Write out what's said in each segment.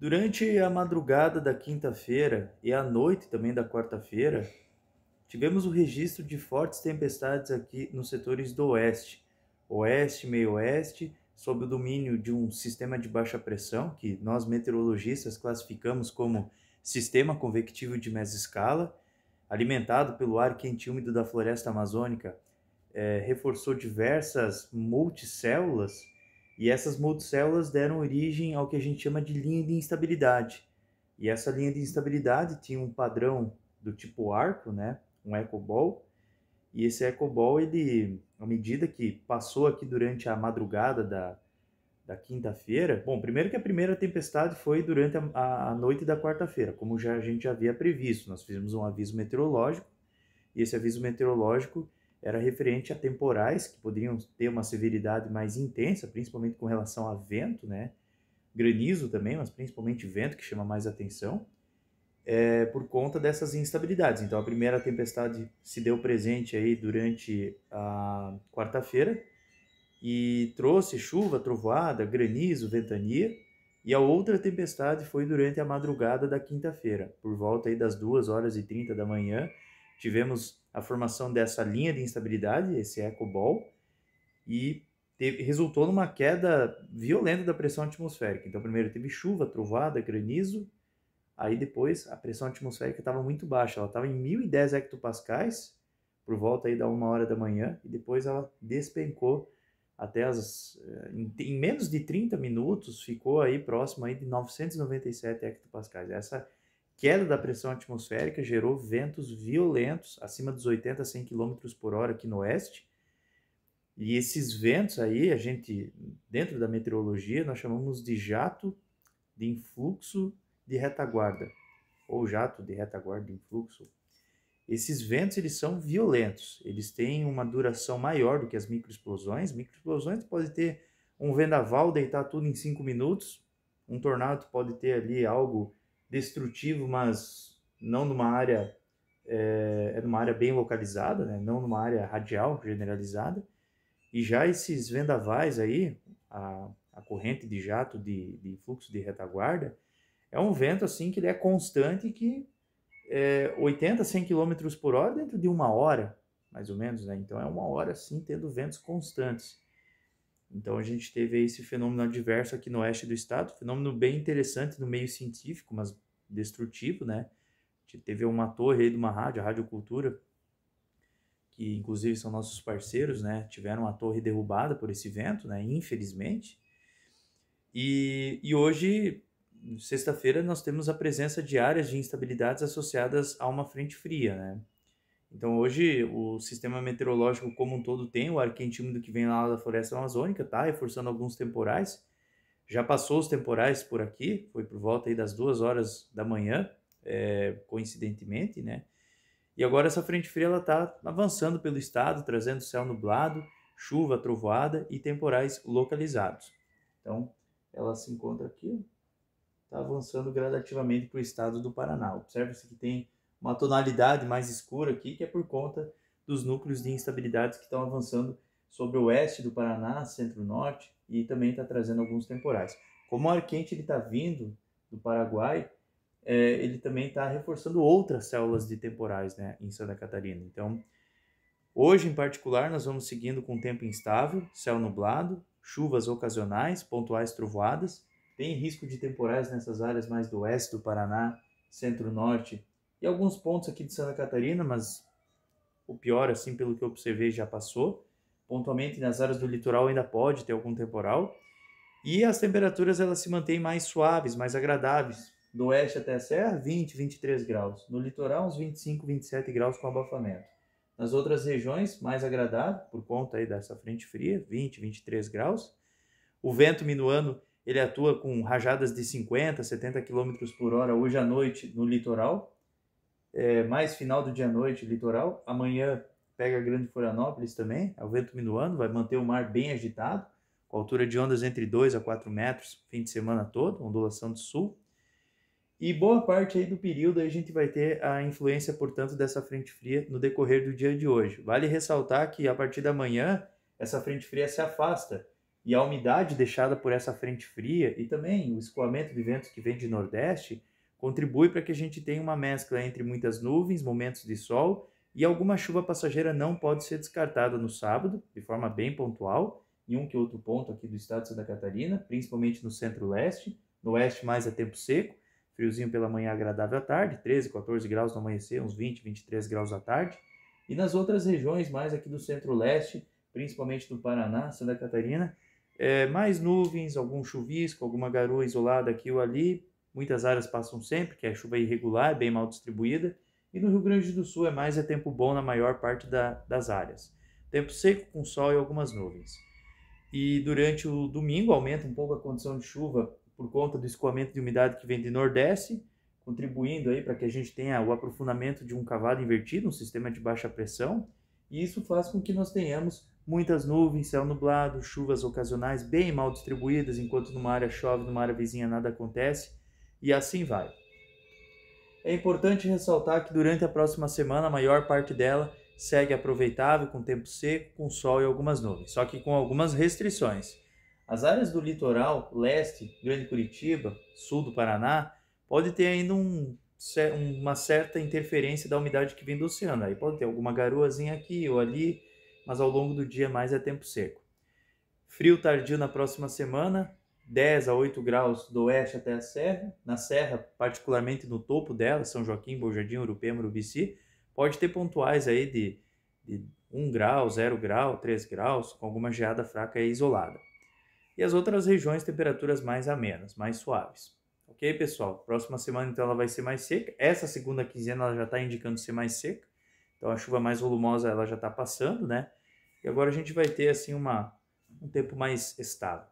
Durante a madrugada da quinta-feira e a noite também da quarta-feira, tivemos o registro de fortes tempestades aqui nos setores do oeste, oeste, meio-oeste, sob o domínio de um sistema de baixa pressão que nós meteorologistas classificamos como sistema convectivo de escala, alimentado pelo ar quente e úmido da floresta amazônica, é, reforçou diversas multicélulas e essas multicélulas deram origem ao que a gente chama de linha de instabilidade. E essa linha de instabilidade tinha um padrão do tipo arco, né? um ecobol. E esse ecobol, ele, à medida que passou aqui durante a madrugada da, da quinta-feira, bom, primeiro que a primeira tempestade foi durante a, a noite da quarta-feira, como já a gente já havia previsto. Nós fizemos um aviso meteorológico e esse aviso meteorológico era referente a temporais que poderiam ter uma severidade mais intensa, principalmente com relação a vento, né? Granizo também, mas principalmente vento que chama mais atenção, é, por conta dessas instabilidades. Então a primeira tempestade se deu presente aí durante a quarta-feira e trouxe chuva, trovoada, granizo, ventania. E a outra tempestade foi durante a madrugada da quinta-feira, por volta aí das 2 horas e 30 da manhã. Tivemos a formação dessa linha de instabilidade, esse eco ball, e teve, resultou numa queda violenta da pressão atmosférica. Então, primeiro teve chuva, trovada, granizo, aí depois a pressão atmosférica estava muito baixa, ela estava em 1010 hectopascais, por volta aí da uma hora da manhã, e depois ela despencou até as eh, em, em menos de 30 minutos ficou aí próximo aí de 997 hectopascais. Essa Queda da pressão atmosférica gerou ventos violentos, acima dos 80 a 100 km por hora aqui no oeste. E esses ventos aí, a gente, dentro da meteorologia, nós chamamos de jato de influxo de retaguarda, ou jato de retaguarda de influxo. Esses ventos, eles são violentos, eles têm uma duração maior do que as microexplosões. Microexplosões pode ter um vendaval deitar tudo em 5 minutos, um tornado pode ter ali algo destrutivo, mas não numa área é, é numa área bem localizada, né? não numa área radial generalizada. E já esses vendavais aí, a, a corrente de jato de, de fluxo de retaguarda, é um vento assim que ele é constante que é 80, 100 km por hora dentro de uma hora, mais ou menos, né? Então é uma hora assim, tendo ventos constantes. Então a gente teve esse fenômeno adverso aqui no oeste do estado, fenômeno bem interessante no meio científico, mas destrutivo, né? A gente teve uma torre aí de uma rádio, a Rádio Cultura, que inclusive são nossos parceiros, né? Tiveram a torre derrubada por esse vento, né? Infelizmente. E, e hoje, sexta-feira, nós temos a presença de áreas de instabilidades associadas a uma frente fria, né? Então hoje o sistema meteorológico como um todo tem o ar quentinho que vem lá da floresta amazônica, tá? Reforçando alguns temporais. Já passou os temporais por aqui, foi por volta aí das duas horas da manhã, é, coincidentemente, né? E agora essa frente fria ela tá avançando pelo estado, trazendo céu nublado, chuva, trovoada e temporais localizados. Então ela se encontra aqui, está avançando gradativamente para o estado do Paraná. Observa-se que tem uma tonalidade mais escura aqui, que é por conta dos núcleos de instabilidades que estão avançando sobre o oeste do Paraná, centro-norte, e também está trazendo alguns temporais. Como o ar quente está vindo do Paraguai, é, ele também está reforçando outras células de temporais né, em Santa Catarina. Então, hoje em particular, nós vamos seguindo com tempo instável, céu nublado, chuvas ocasionais, pontuais trovoadas, tem risco de temporais nessas áreas mais do oeste do Paraná, centro-norte e alguns pontos aqui de Santa Catarina, mas o pior, assim, pelo que eu observei, já passou. Pontualmente nas áreas do litoral ainda pode ter algum temporal. E as temperaturas elas se mantêm mais suaves, mais agradáveis. Do oeste até a serra, 20, 23 graus. No litoral, uns 25, 27 graus com abafamento. Nas outras regiões, mais agradável, por conta aí dessa frente fria, 20, 23 graus. O vento minuano ele atua com rajadas de 50, 70 km por hora hoje à noite no litoral, é, mais final do dia à noite, litoral. Amanhã pega a Grande Florianópolis também, é o vento minuando, vai manter o mar bem agitado, com altura de ondas entre 2 a 4 metros, fim de semana todo, ondulação do sul. E boa parte aí do período a gente vai ter a influência, portanto, dessa frente fria no decorrer do dia de hoje. Vale ressaltar que a partir da manhã essa frente fria se afasta e a umidade deixada por essa frente fria e também o escoamento de ventos que vem de nordeste contribui para que a gente tenha uma mescla entre muitas nuvens, momentos de sol e alguma chuva passageira não pode ser descartada no sábado, de forma bem pontual, em um que outro ponto aqui do estado de Santa Catarina, principalmente no centro-leste, no oeste mais a é tempo seco, friozinho pela manhã agradável à tarde, 13, 14 graus no amanhecer, uns 20, 23 graus à tarde, e nas outras regiões mais aqui do centro-leste, principalmente do Paraná, Santa Catarina, é, mais nuvens, algum chuvisco, alguma garoa isolada aqui ou ali, muitas áreas passam sempre, que a é chuva é irregular, é bem mal distribuída, e no Rio Grande do Sul é mais é tempo bom na maior parte da, das áreas. Tempo seco com sol e algumas nuvens. E durante o domingo aumenta um pouco a condição de chuva por conta do escoamento de umidade que vem de nordeste, contribuindo aí para que a gente tenha o aprofundamento de um cavalo invertido, um sistema de baixa pressão, e isso faz com que nós tenhamos muitas nuvens, céu nublado, chuvas ocasionais bem mal distribuídas, enquanto numa área chove, numa área vizinha nada acontece e assim vai. É importante ressaltar que durante a próxima semana a maior parte dela segue aproveitável, com tempo seco, com sol e algumas nuvens, só que com algumas restrições. As áreas do litoral leste, Grande Curitiba, sul do Paraná, pode ter ainda um, uma certa interferência da umidade que vem do oceano. Aí pode ter alguma garoazinha aqui ou ali, mas ao longo do dia mais é tempo seco. Frio tardio na próxima semana, 10 a 8 graus do oeste até a serra, na serra, particularmente no topo dela, São Joaquim, Bom Urupema, Urubici, pode ter pontuais aí de, de 1 grau, 0 grau, 3 graus, com alguma geada fraca isolada. E as outras regiões, temperaturas mais amenas, mais suaves. Ok, pessoal? Próxima semana, então, ela vai ser mais seca. Essa segunda quinzena, ela já está indicando ser mais seca. Então, a chuva mais volumosa, ela já está passando, né? E agora a gente vai ter, assim, uma, um tempo mais estável.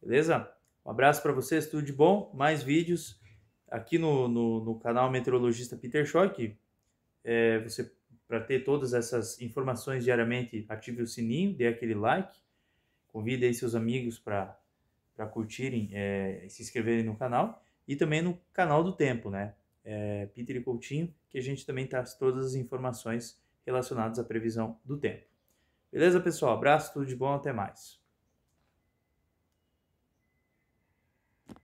Beleza? Um abraço para vocês, tudo de bom. Mais vídeos aqui no, no, no canal Meteorologista Peter Schock. É, você, para ter todas essas informações diariamente, ative o sininho, dê aquele like. Convide aí seus amigos para curtirem é, e se inscreverem no canal. E também no canal do Tempo, né? É, Peter e Coutinho, que a gente também traz todas as informações relacionadas à previsão do tempo. Beleza, pessoal? Abraço, tudo de bom, até mais.